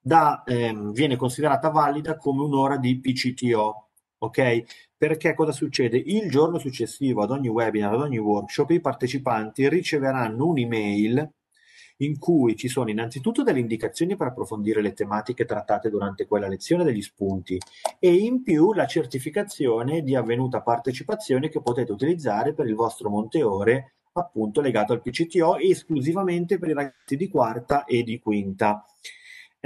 da, eh, viene considerata valida come un'ora di PCTO, ok? Perché cosa succede? Il giorno successivo ad ogni webinar, ad ogni workshop, i partecipanti riceveranno un'email in cui ci sono innanzitutto delle indicazioni per approfondire le tematiche trattate durante quella lezione degli spunti e in più la certificazione di avvenuta partecipazione che potete utilizzare per il vostro monte ore appunto legato al PCTO esclusivamente per i ragazzi di quarta e di quinta.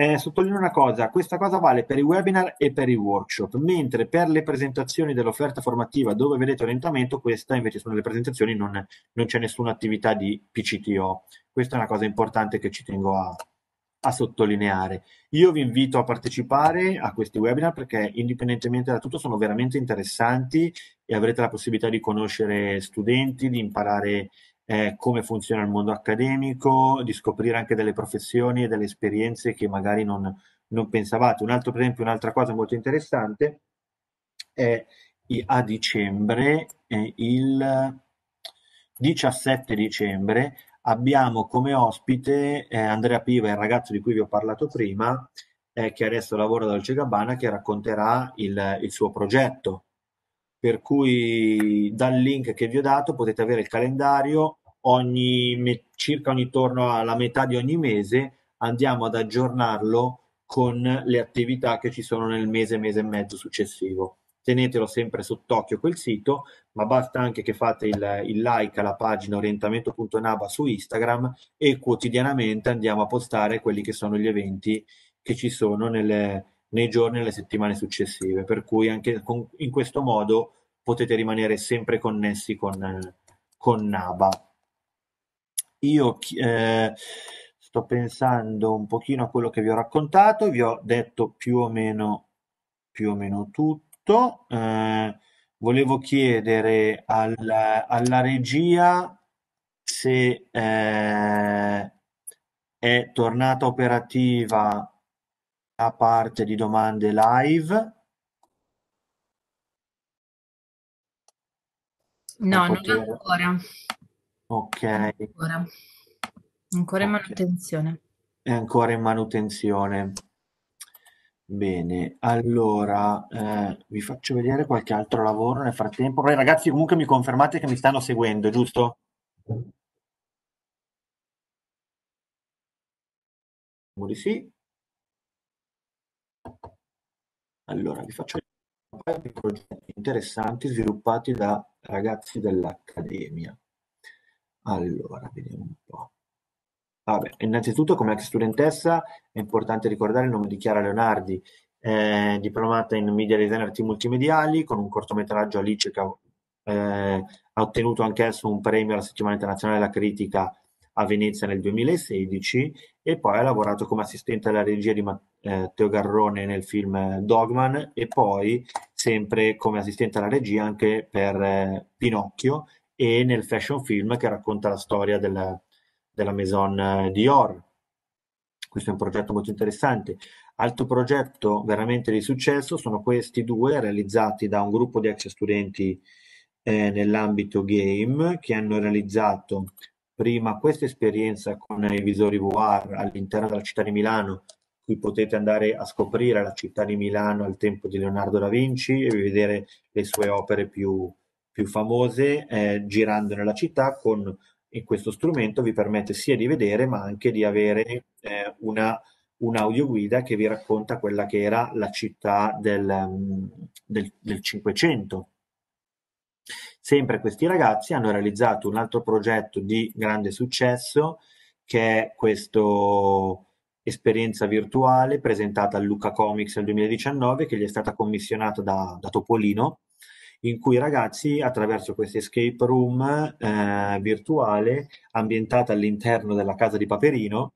Eh, sottolineo una cosa, questa cosa vale per i webinar e per i workshop, mentre per le presentazioni dell'offerta formativa dove vedete orientamento, questa invece sono le presentazioni, non, non c'è nessuna attività di PCTO. Questa è una cosa importante che ci tengo a, a sottolineare. Io vi invito a partecipare a questi webinar perché indipendentemente da tutto sono veramente interessanti e avrete la possibilità di conoscere studenti, di imparare eh, come funziona il mondo accademico, di scoprire anche delle professioni e delle esperienze che magari non, non pensavate. Un altro, per esempio, un'altra cosa molto interessante è a dicembre, eh, il 17 dicembre, abbiamo come ospite eh, Andrea Piva, il ragazzo di cui vi ho parlato prima, eh, che adesso lavora da Dolce Gabbana, che racconterà il, il suo progetto. Per cui dal link che vi ho dato potete avere il calendario, ogni circa ogni torno alla metà di ogni mese andiamo ad aggiornarlo con le attività che ci sono nel mese, mese e mezzo successivo. Tenetelo sempre sott'occhio quel sito, ma basta anche che fate il, il like alla pagina orientamento.naba su Instagram e quotidianamente andiamo a postare quelli che sono gli eventi che ci sono nelle, nei giorni e nelle settimane successive. Per cui anche con, in questo modo potete rimanere sempre connessi con, con Naba. Io eh, sto pensando un pochino a quello che vi ho raccontato, vi ho detto più o meno, più o meno tutto. Eh, volevo chiedere alla, alla regia se eh, è tornata operativa la parte di domande live. No, poter... Ecco non ancora. Ok. Ancora, ancora in manutenzione. È ancora in manutenzione. Bene, allora eh, vi faccio vedere qualche altro lavoro nel frattempo. Poi ragazzi, comunque mi confermate che mi stanno seguendo, giusto? Speriamo di sì. Allora, vi faccio vedere un paio di progetti interessanti sviluppati da ragazzi dell'Accademia. Allora, vediamo un po'. Vabbè, innanzitutto come ex studentessa è importante ricordare il nome di Chiara Leonardi, eh, diplomata in media design e arti multimediali con un cortometraggio Alice che ha, eh, ha ottenuto anch'esso un premio alla Settimana Internazionale della Critica a Venezia nel 2016 e poi ha lavorato come assistente alla regia di Matteo eh, Garrone nel film Dogman e poi sempre come assistente alla regia anche per eh, Pinocchio e nel fashion film che racconta la storia della, della Maison eh, Dior. Questo è un progetto molto interessante. Altro progetto veramente di successo sono questi due realizzati da un gruppo di ex studenti eh, nell'ambito game che hanno realizzato prima questa esperienza con i visori VR all'interno della città di Milano qui potete andare a scoprire la città di Milano al tempo di Leonardo da Vinci e vedere le sue opere più, più famose eh, girando nella città con e questo strumento vi permette sia di vedere ma anche di avere eh, una un'audioguida che vi racconta quella che era la città del, mm, del, del 500. Sempre questi ragazzi hanno realizzato un altro progetto di grande successo che è questa esperienza virtuale presentata al Luca Comics nel 2019 che gli è stata commissionata da, da Topolino in cui i ragazzi attraverso questa escape room eh, virtuale ambientata all'interno della casa di Paperino,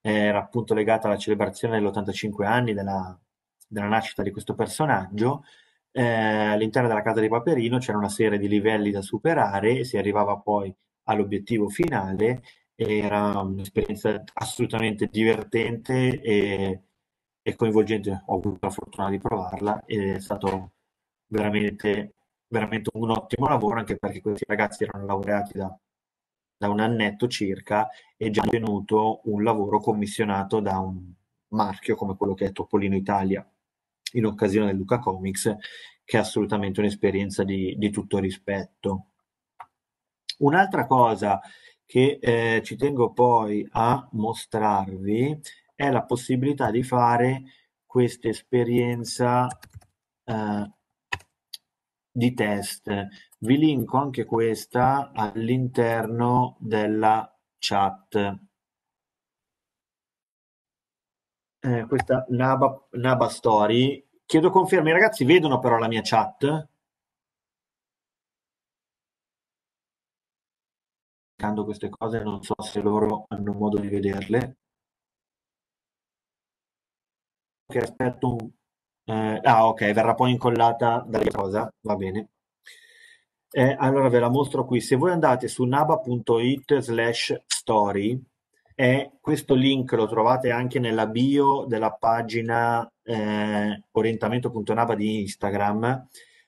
era appunto legata alla celebrazione dell'85 anni della, della nascita di questo personaggio, eh, all'interno della casa di Paperino c'era una serie di livelli da superare, e si arrivava poi all'obiettivo finale, era un'esperienza assolutamente divertente e, e coinvolgente, ho avuto la fortuna di provarla ed è stato veramente veramente un ottimo lavoro anche perché questi ragazzi erano laureati da, da un annetto circa e già avvenuto un lavoro commissionato da un marchio come quello che è Topolino Italia in occasione del Luca Comics che è assolutamente un'esperienza di, di tutto rispetto. Un'altra cosa che eh, ci tengo poi a mostrarvi è la possibilità di fare questa esperienza eh, di test. Vi linko anche questa all'interno della chat. Eh, questa Naba, Naba Story. Chiedo conferma, i ragazzi vedono però la mia chat? queste cose non so se loro hanno modo di vederle. Che aspetto un eh, ah, ok, verrà poi incollata dalla cosa, va bene. Eh, allora ve la mostro qui. Se voi andate su naba.it slash story, e questo link lo trovate anche nella bio della pagina eh, orientamento.naba di Instagram.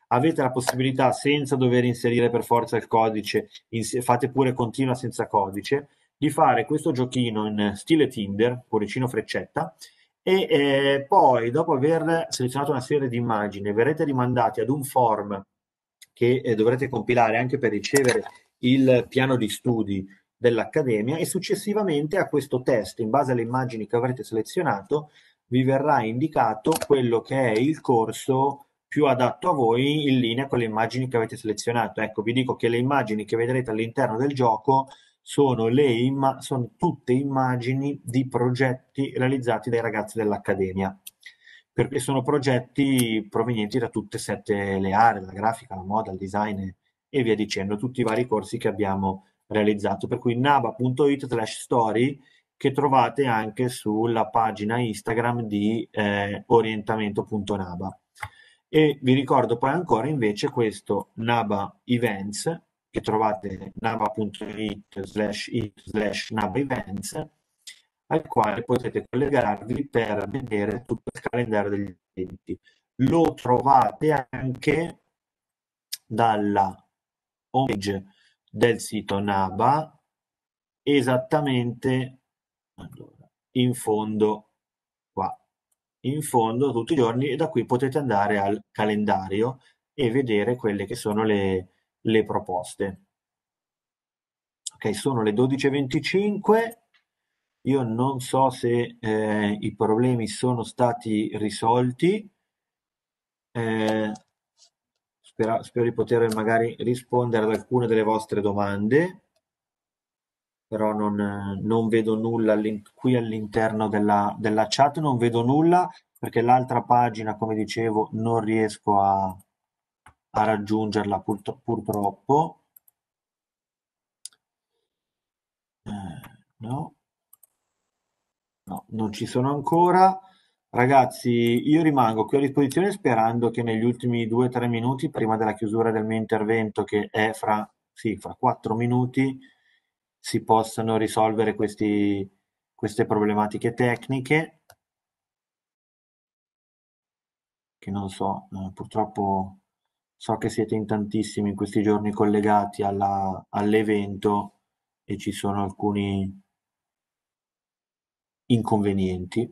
Avete la possibilità, senza dover inserire per forza il codice, ins- fate pure continua senza codice, di fare questo giochino in stile Tinder, cuoricino freccetta, e eh, poi dopo aver selezionato una serie di immagini verrete rimandati ad un form che eh, dovrete compilare anche per ricevere il piano di studi dell'Accademia e successivamente a questo test, in base alle immagini che avrete selezionato, vi verrà indicato quello che è il corso più adatto a voi in linea con le immagini che avete selezionato. Ecco, vi dico che le immagini che vedrete all'interno del gioco sono, imma- sono tutte immagini di progetti realizzati dai ragazzi dell'Accademia perché sono progetti provenienti da tutte e sette le aree, la grafica, la moda, il design e via dicendo, tutti i vari corsi che abbiamo realizzato. Per cui naba.it slash story che trovate anche sulla pagina Instagram di eh, orientamento.naba. E vi ricordo poi ancora invece questo Naba Events che trovate nava.it slash it slash nava events al quale potete collegarvi per vedere tutto il calendario degli eventi. Lo trovate anche dalla homepage del sito NABA, esattamente allora, in fondo qua, in fondo tutti i giorni e da qui potete andare al calendario e vedere quelle che sono le, le proposte. Ok, sono le 12.25. Io non so se eh, i problemi sono stati risolti. Eh, spero, spero di poter magari rispondere ad alcune delle vostre domande, però non, non vedo nulla all qui all'interno della, della chat, non vedo nulla perché l'altra pagina, come dicevo, non riesco a, a raggiungerla purtro purtroppo. Eh, no. no, non ci sono ancora. Ragazzi, io rimango qui a disposizione sperando che negli ultimi due o tre minuti, prima della chiusura del mio intervento, che è fra, sì, fra quattro minuti, si possano risolvere questi, queste problematiche tecniche. Che non so, eh, purtroppo So che siete in tantissimi in questi giorni collegati alla- all'evento e ci sono alcuni inconvenienti.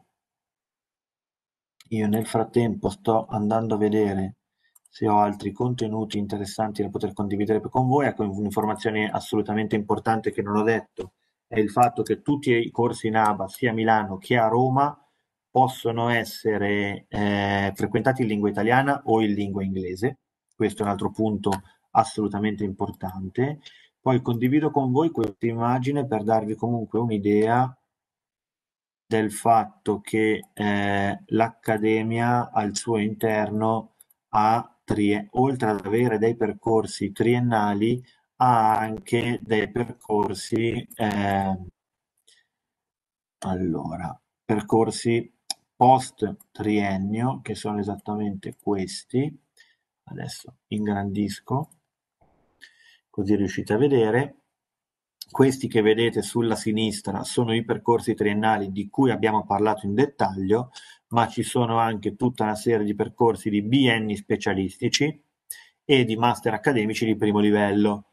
Io nel frattempo sto andando a vedere se ho altri contenuti interessanti da poter condividere con voi. Ecco, un'informazione assolutamente importante che non ho detto è il fatto che tutti i corsi in ABA, sia a Milano che a Roma, possono essere eh, frequentati in lingua italiana o in lingua inglese questo è un altro punto assolutamente importante. Poi condivido con voi questa immagine per darvi comunque un'idea del fatto che eh, l'Accademia al suo interno ha, oltre ad avere dei percorsi triennali, ha anche dei percorsi, eh, allora, percorsi post triennio, che sono esattamente questi, adesso ingrandisco così riuscite a vedere questi che vedete sulla sinistra sono i percorsi triennali di cui abbiamo parlato in dettaglio, ma ci sono anche tutta una serie di percorsi di bienni specialistici e di master accademici di primo livello.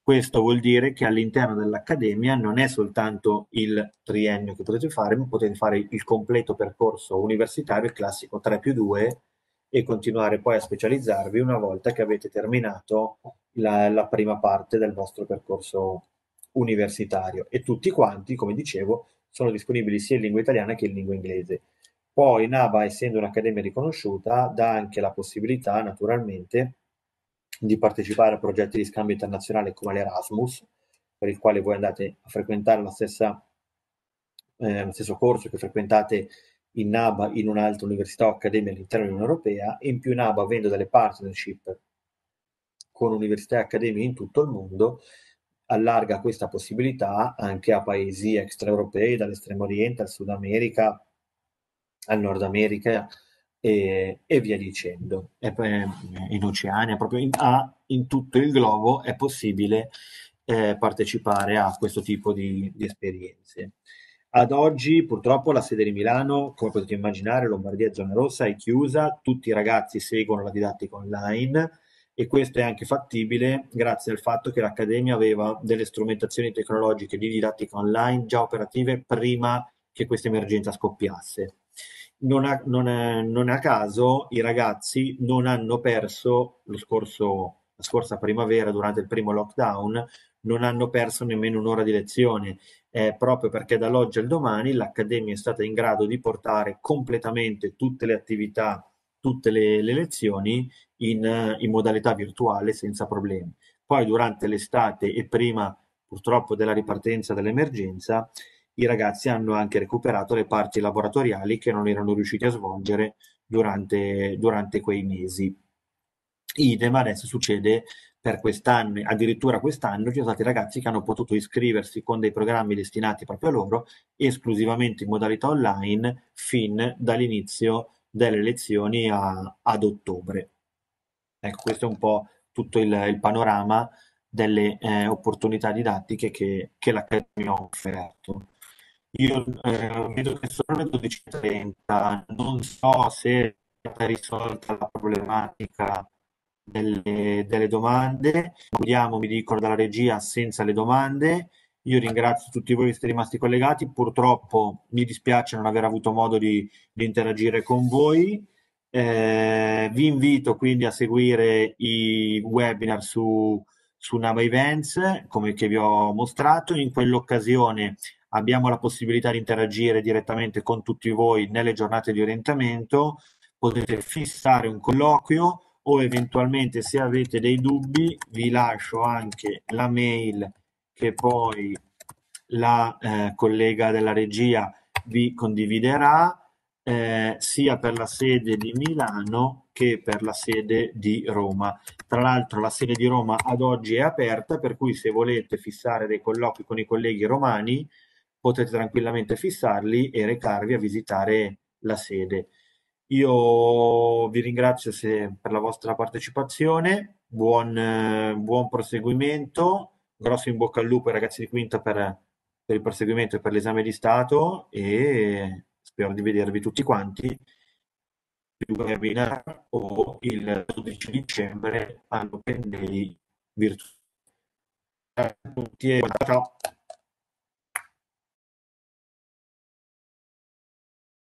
Questo vuol dire che all'interno dell'accademia non è soltanto il triennio che potete fare, ma potete fare il completo percorso universitario, il classico 3 più 2, e continuare poi a specializzarvi una volta che avete terminato la, la prima parte del vostro percorso universitario. E tutti quanti, come dicevo, sono disponibili sia in lingua italiana che in lingua inglese. Poi NABA, essendo un'accademia riconosciuta, dà anche la possibilità, naturalmente, di partecipare a progetti di scambio internazionale come l'Erasmus, per il quale voi andate a frequentare la stessa, eh, lo stesso corso che frequentate in NABA in un'altra università o accademia all'interno dell'Unione Europea e in più NABA avendo delle partnership con università e accademie in tutto il mondo allarga questa possibilità anche a paesi extraeuropei dall'estremo oriente al Sud America al Nord America e, e via dicendo e, eh, in Oceania proprio in, a, in tutto il globo è possibile eh, partecipare a questo tipo di, di esperienze ad oggi purtroppo la sede di Milano, come potete immaginare, Lombardia Zona Rossa è chiusa, tutti i ragazzi seguono la didattica online e questo è anche fattibile grazie al fatto che l'Accademia aveva delle strumentazioni tecnologiche di didattica online già operative prima che questa emergenza scoppiasse. Non a, non, a, non a caso i ragazzi non hanno perso lo scorso, la scorsa primavera durante il primo lockdown, non hanno perso nemmeno un'ora di lezione eh, proprio perché dall'oggi al domani l'Accademia è stata in grado di portare completamente tutte le attività, tutte le, le lezioni in, eh, in, modalità virtuale senza problemi. Poi durante l'estate e prima purtroppo della ripartenza dell'emergenza, i ragazzi hanno anche recuperato le parti laboratoriali che non erano riusciti a svolgere durante, durante quei mesi. Idem adesso succede per quest'anno, addirittura quest'anno ci sono stati ragazzi che hanno potuto iscriversi con dei programmi destinati proprio a loro esclusivamente in modalità online fin dall'inizio delle lezioni a, ad ottobre. Ecco, questo è un po' tutto il, il panorama delle eh, opportunità didattiche che, che l'Accademia ha offerto. Io eh, vedo che sono le 12.30, non so se è risolta la problematica delle, delle domande. Chiudiamo, mi dicono dalla regia, senza le domande. Io ringrazio tutti voi che siete rimasti collegati. Purtroppo mi dispiace non aver avuto modo di, di interagire con voi. Eh, vi invito quindi a seguire i webinar su, su Nava Events, come che vi ho mostrato. In quell'occasione abbiamo la possibilità di interagire direttamente con tutti voi nelle giornate di orientamento. Potete fissare un colloquio o eventualmente se avete dei dubbi vi lascio anche la mail che poi la eh, collega della regia vi condividerà eh, sia per la sede di Milano che per la sede di Roma. Tra l'altro la sede di Roma ad oggi è aperta, per cui se volete fissare dei colloqui con i colleghi romani potete tranquillamente fissarli e recarvi a visitare la sede. Io vi ringrazio se, per la vostra partecipazione, buon, eh, buon, proseguimento, grosso in bocca al lupo ai ragazzi di Quinta per, per il proseguimento e per l'esame di Stato e spero di vedervi tutti quanti più webinar o il 12 dicembre all'Open Day virtuale. Ciao a tutti e ciao!